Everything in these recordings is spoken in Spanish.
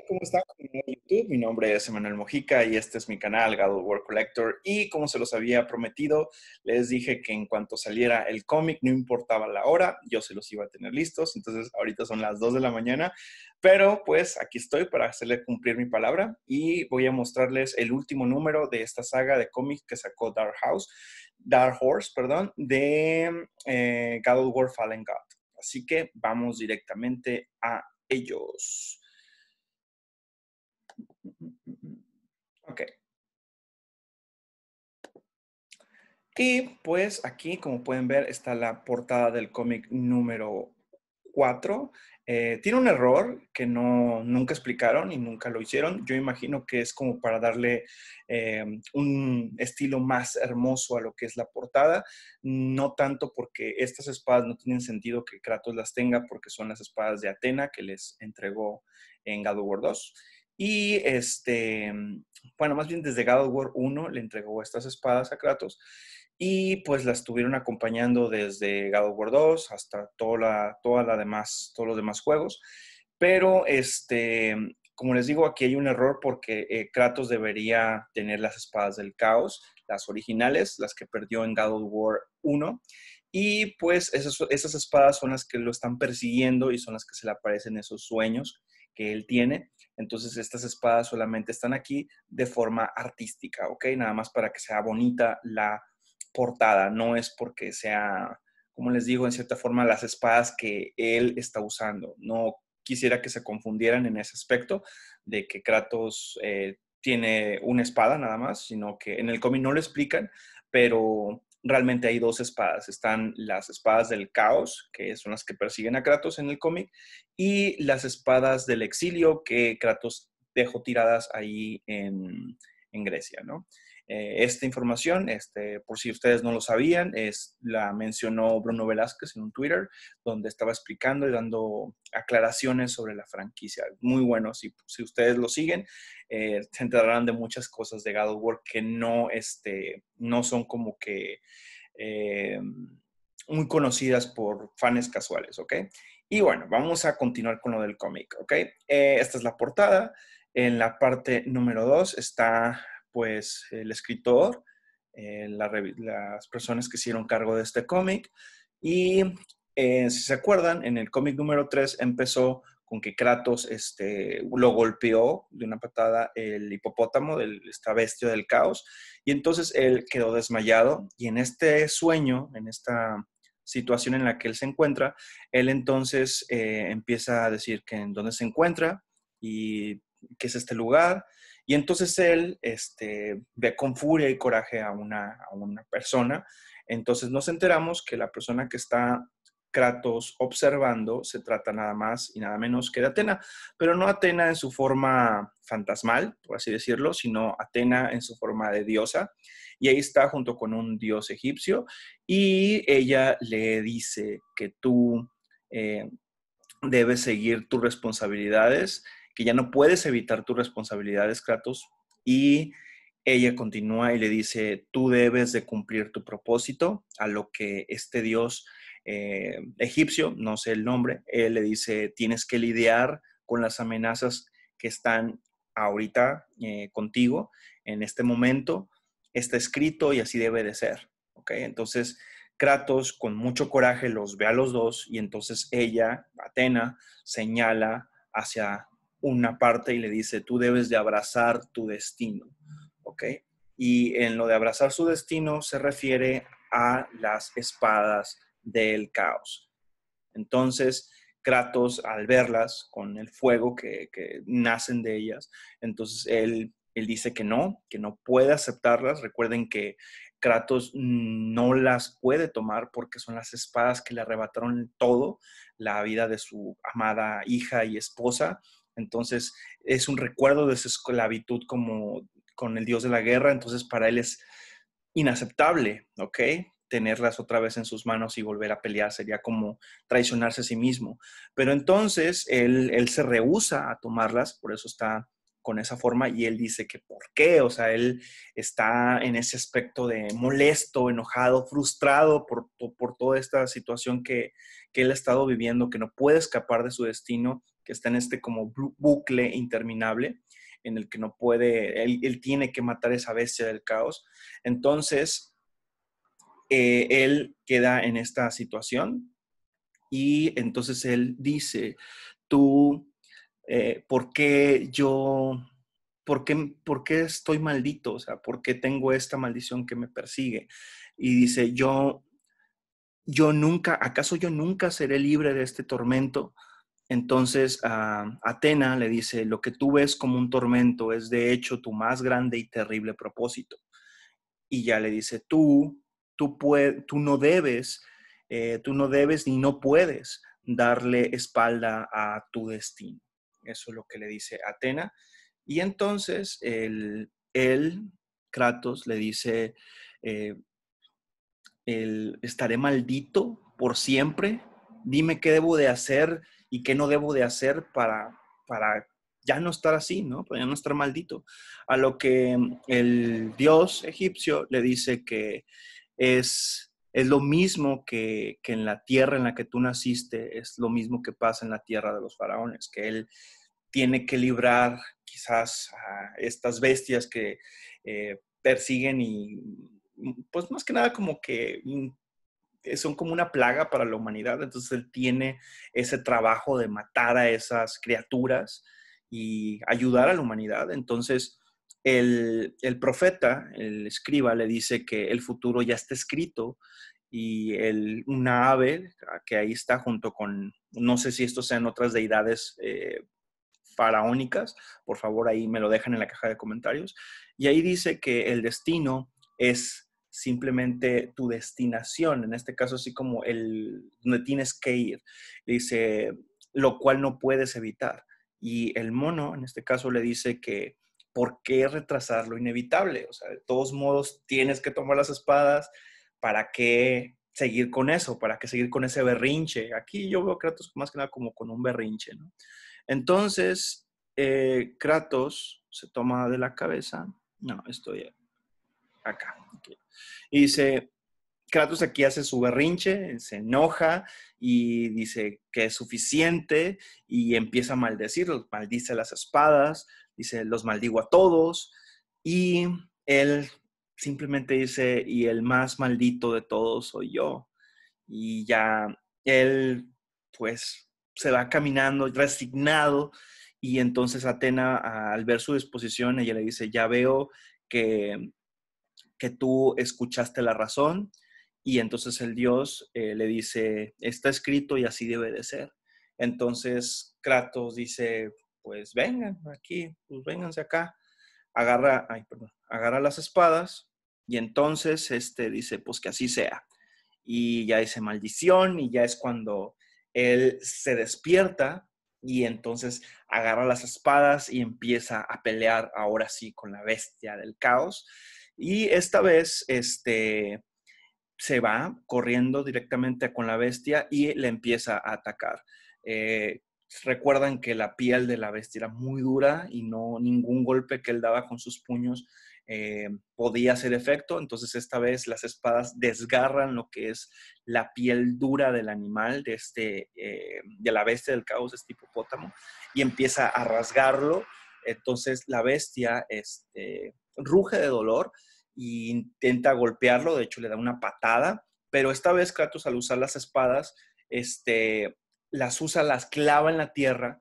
Hola, ¿cómo están? YouTube. Mi nombre es Emanuel Mojica y este es mi canal of World Collector. Y como se los había prometido, les dije que en cuanto saliera el cómic, no importaba la hora, yo se los iba a tener listos. Entonces, ahorita son las 2 de la mañana, pero pues aquí estoy para hacerle cumplir mi palabra y voy a mostrarles el último número de esta saga de cómics que sacó Dark House, Dark Horse, perdón, de eh, God War Fallen God. Así que vamos directamente a ellos. Ok. Y pues aquí, como pueden ver, está la portada del cómic número 4. Eh, tiene un error que nunca explicaron y nunca lo hicieron. Yo imagino que es como para darle eh, un estilo más hermoso a lo que es la portada. No tanto porque estas espadas no tienen sentido que Kratos las tenga porque son las espadas de Atena que les entregó en God of War 2. Y este, mm, bueno, más bien desde God of War 1 le entregó estas espadas a Kratos y pues las tuvieron acompañando desde God of War 2 hasta toda toda demás, todos los demás juegos. Pero este, mm, como les digo, aquí hay un error porque eh, Kratos debería tener las espadas del caos, las originales, las que perdió en God of War 1. Y pues esas, esas espadas son las que lo están persiguiendo y son las que se le aparecen esos sueños que él tiene. Entonces estas espadas solamente están aquí de forma artística, ¿ok? Nada más para que sea bonita la portada, no es porque sea, como les digo, en cierta forma las espadas que él está usando. No quisiera que se confundieran en ese aspecto de que Kratos eh, tiene una espada nada más, sino que en el cómic no lo explican, pero realmente hay dos espadas. Están las espadas del caos, que son las que persiguen a Kratos en el cómic, y las espadas del exilio que Kratos dejó tiradas ahí en, Grecia, ¿no? Eh, esta información, este, por si ustedes no lo sabían, es, la mencionó Bruno Velázquez en un Twitter, donde estaba explicando y dando aclaraciones sobre la franquicia. Muy bueno, si, si ustedes lo siguen, eh, se enterarán de muchas cosas de God of War que no, este, no son como que... Eh, muy conocidas por fans casuales, ¿ok? Y bueno, vamos a continuar con lo del cómic, ¿ok? esta es la portada. En la parte número 2 está pues el escritor, eh, las personas que hicieron cargo de este cómic. Y eh, si se acuerdan, en el cómic número 3 empezó con que Kratos este, lo golpeó de una patada el hipopótamo, del, esta bestia del caos, y entonces él quedó desmayado y en este sueño, en esta situación en la que él se encuentra, él entonces eh, empieza a decir que en dónde se encuentra y qué es este lugar y entonces él este, ve con furia y coraje a una, persona. Entonces nos enteramos que la persona que está Kratos observando se trata nada más y nada menos que de Atena, pero no Atena en su forma fantasmal, por así decirlo, sino Atena en su forma de diosa. Y ahí está junto con un dios egipcio y ella le dice que tú eh, debes seguir tus responsabilidades que ya no puedes evitar tus responsabilidades, Kratos, y ella continúa y le dice, tú debes de cumplir tu propósito, a lo que este dios eh, egipcio, no sé el nombre, le dice, tienes que lidiar con las amenazas que están ahorita eh, contigo, en este momento, está escrito y así debe de ser, Entonces, Kratos con mucho coraje los ve a los dos y entonces ella, Atena, señala hacia una parte y le dice, tú debes de abrazar tu destino, ¿ok? Y en lo de abrazar su destino se refiere a las espadas del caos. Entonces, Kratos, al verlas con el fuego que, nacen de ellas, entonces él, él dice que no, que no puede aceptarlas. Recuerden que Kratos no las puede tomar porque son las espadas que le arrebataron todo, la vida de su amada hija y esposa. Entonces, es un recuerdo de su esclavitud como con el dios de la guerra, entonces para él es inaceptable, ¿ok? Tenerlas otra vez en sus manos y volver a pelear sería como traicionarse a sí mismo. Pero entonces él, se rehúsa a tomarlas, por eso está con esa forma y él dice que por qué, o sea, él está en ese aspecto de molesto, enojado, frustrado por, por toda esta situación que, que él ha estado viviendo, que no puede escapar de su destino que está en este como bucle interminable en el que no puede, él, tiene que matar esa bestia del caos. Entonces, eh, él queda en esta situación y entonces él dice, tú, eh, ¿por qué yo, por qué, por qué estoy maldito? O sea, ¿por qué tengo esta maldición que me persigue? Y dice, yo, yo nunca, ¿acaso yo nunca seré libre de este tormento? Entonces a Atena le dice, lo que tú ves como un tormento es de hecho tu más grande y terrible propósito. Y ya le dice, tú, tú, tú no debes, eh, tú no debes ni no puedes darle espalda a tu destino. Eso es lo que le dice Atena. Y entonces él, Kratos, le dice, eh, estaré maldito por siempre, dime qué debo de hacer y qué no debo de hacer para, para ya no estar así, ¿no? Para ya no estar maldito. A lo que mm, el dios egipcio le dice que es, es lo mismo que, en la tierra en la que tú naciste, es lo mismo que pasa en la tierra de los faraones, que él tiene que librar quizás a estas bestias que eh, persiguen y mm, pues más que nada como que eh, son como una plaga para la humanidad, entonces él tiene ese trabajo de matar a esas criaturas y ayudar a la humanidad. Entonces, el, profeta, el escriba, le dice que el futuro ya está escrito y el, una ave que ahí está junto con, no sé si estos sean otras deidades eh, faraónicas, por favor ahí me lo dejan en la caja de comentarios, y ahí dice que el destino es simplemente tu destinación, en este caso así como el donde tienes que ir, le dice, lo cual no puedes evitar. Y el mono, en este caso, le dice que, ¿por qué retrasar lo inevitable? O sea, de todos modos, tienes que tomar las espadas, ¿para qué seguir con eso? ¿Para qué seguir con ese berrinche? Aquí yo veo a Kratos más que nada como con un berrinche, Entonces, eh, Kratos se toma de la cabeza. No, estoy acá. Y dice, Kratos aquí hace su berrinche, se enoja y dice que es suficiente y empieza a maldecirlos, maldice las espadas, dice, los maldigo a todos y él simplemente dice, y el más maldito de todos soy yo. Y ya él, pues, se va caminando resignado y entonces Atena, al ver su disposición, ella le dice, ya veo que que tú escuchaste la razón y entonces el Dios eh, le dice, está escrito y así debe de ser. Entonces Kratos dice, pues vengan aquí, pues vénganse acá. Agarra, agarra las espadas y entonces este dice, pues que así sea. Y ya dice maldición y ya es cuando él se despierta y entonces agarra las espadas y empieza a pelear ahora sí con la bestia del caos. Y esta vez, este, se va corriendo directamente con la bestia y le empieza a atacar. Eh, recuerdan que la piel de la bestia era muy dura y no ningún golpe que él daba con sus puños eh, podía hacer efecto. Entonces esta vez las espadas desgarran lo que es la piel dura del animal, de, este, eh, de la bestia del caos, este hipopótamo, y empieza a rasgarlo. Entonces la bestia este, ruge de dolor e intenta golpearlo, de hecho le da una patada, pero esta vez Kratos al usar las espadas, este, las usa, las clava en la tierra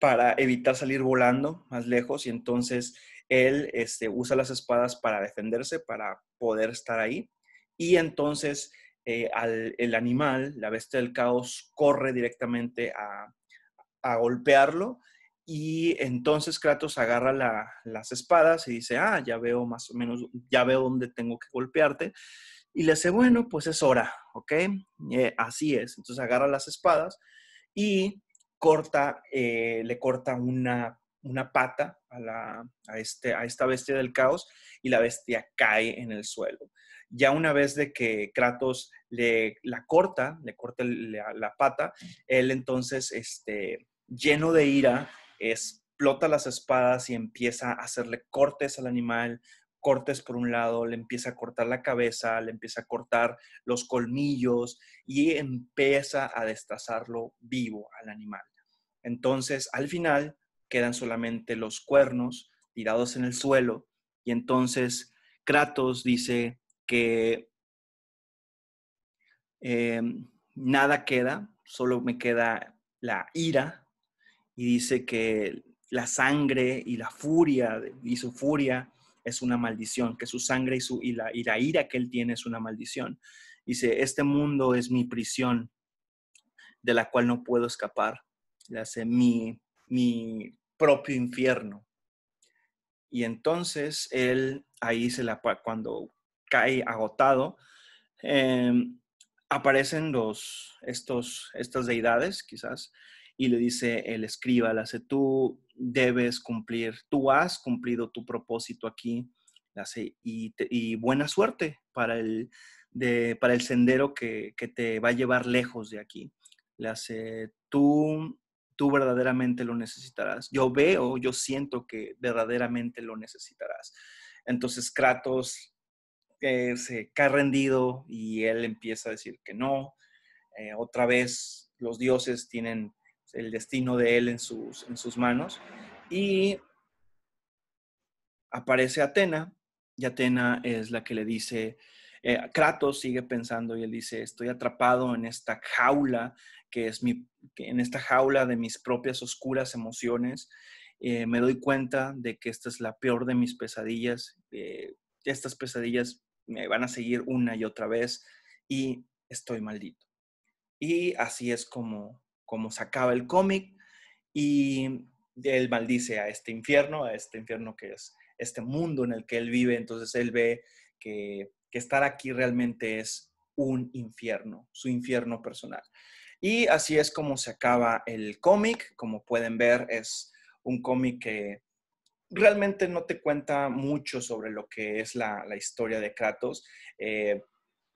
para evitar salir volando más lejos y entonces él este, usa las espadas para defenderse, para poder estar ahí y entonces eh, el animal, la bestia del caos, corre directamente a, a golpearlo y entonces Kratos agarra las espadas y dice, ah, ya veo más o menos, ya veo dónde tengo que golpearte. Y le dice, bueno, pues es hora, ¿ok? Eh, así es. Entonces agarra las espadas y corta, eh, le corta una, una pata a, la, este, a esta bestia del caos y la bestia cae en el suelo. Ya una vez de que Kratos le, la corta, le corta la, pata, él entonces, este, lleno de ira, explota las espadas y empieza a hacerle cortes al animal, cortes por un lado, le empieza a cortar la cabeza, le empieza a cortar los colmillos y empieza a destazarlo vivo al animal. Entonces, al final quedan solamente los cuernos tirados en el suelo y entonces Kratos dice que em, nada queda, solo me queda la ira y dice que la sangre y la furia y su furia es una maldición, que su sangre y, su, y, la, ira que él tiene es una maldición. Dice, este mundo es mi prisión de la cual no puedo escapar. Le hace mi, mi propio infierno. Y entonces él ahí se la, cuando cae agotado, em, aparecen los, estos, estas deidades, quizás, y le dice el escriba, le hace, tú debes cumplir, tú has cumplido tu propósito aquí, le hace, y, buena suerte para el, para el sendero que, te va a llevar lejos de aquí. Le hace, tú, tú verdaderamente lo necesitarás. Yo veo, yo siento que verdaderamente lo necesitarás. Entonces Kratos eh, se cae rendido y él empieza a decir que no. Eh, otra vez los dioses tienen el destino de él en sus, en sus manos. Y aparece Atena, y Atena es la que le dice, eh, Kratos sigue pensando y él dice, estoy atrapado en esta jaula, que es mi, en esta jaula de mis propias oscuras emociones. Eh, me doy cuenta de que esta es la peor de mis pesadillas. Eh, estas pesadillas me van a seguir una y otra vez y estoy maldito. Y así es como cómo acaba el cómic y él maldice a este infierno, a este infierno que es este mundo en el que él vive, entonces él ve que, estar aquí realmente es un infierno, su infierno personal. Y así es como se acaba el cómic, como pueden ver es un cómic que realmente no te cuenta mucho sobre lo que es la, historia de Kratos. Eh,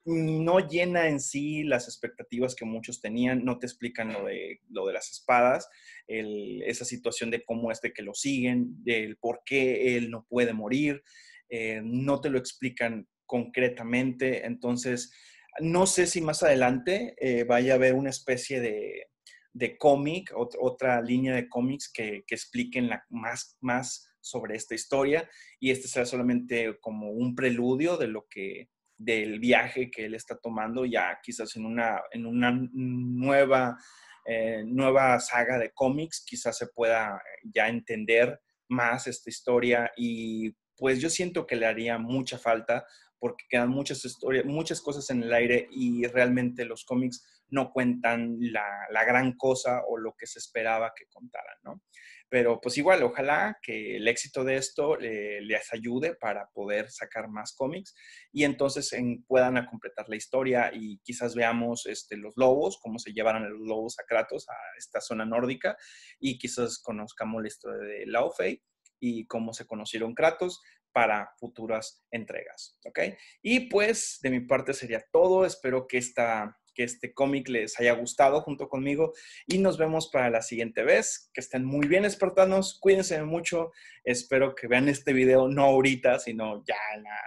no llena en sí las expectativas que muchos tenían, no te explican lo de, lo de las espadas, esa situación de cómo es que lo siguen, del por qué él no puede morir, eh, no te lo explican concretamente, entonces no sé si más adelante eh, vaya a haber una especie de, de cómic, otra línea de cómics que, expliquen más, más sobre esta historia y este será solamente como un preludio de lo que del viaje que él está tomando ya quizás en una, en una nueva, eh, nueva saga de cómics, quizás se pueda ya entender más esta historia y pues yo siento que le haría mucha falta porque quedan muchas historias, muchas cosas en el aire y realmente los cómics no cuentan la, gran cosa o lo que se esperaba que contaran, ¿no? Pero pues igual, ojalá que el éxito de esto les ayude para poder sacar más cómics y entonces puedan a completar la historia y quizás veamos este, los lobos, cómo se llevaron los lobos a Kratos a esta zona nórdica y quizás conozcamos la historia de Laufey y cómo se conocieron Kratos para futuras entregas, ¿ok? Y pues de mi parte sería todo, espero que esta que este cómic les haya gustado junto conmigo y nos vemos para la siguiente vez. Que estén muy bien, espartanos, cuídense mucho. Espero que vean este video no ahorita, sino ya en la,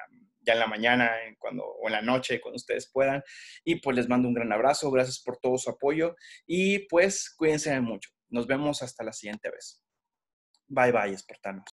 ya en la mañana cuando, o en la noche, cuando ustedes puedan. Y pues les mando un gran abrazo, gracias por todo su apoyo y pues cuídense mucho. Nos vemos hasta la siguiente vez. Bye bye, espartanos.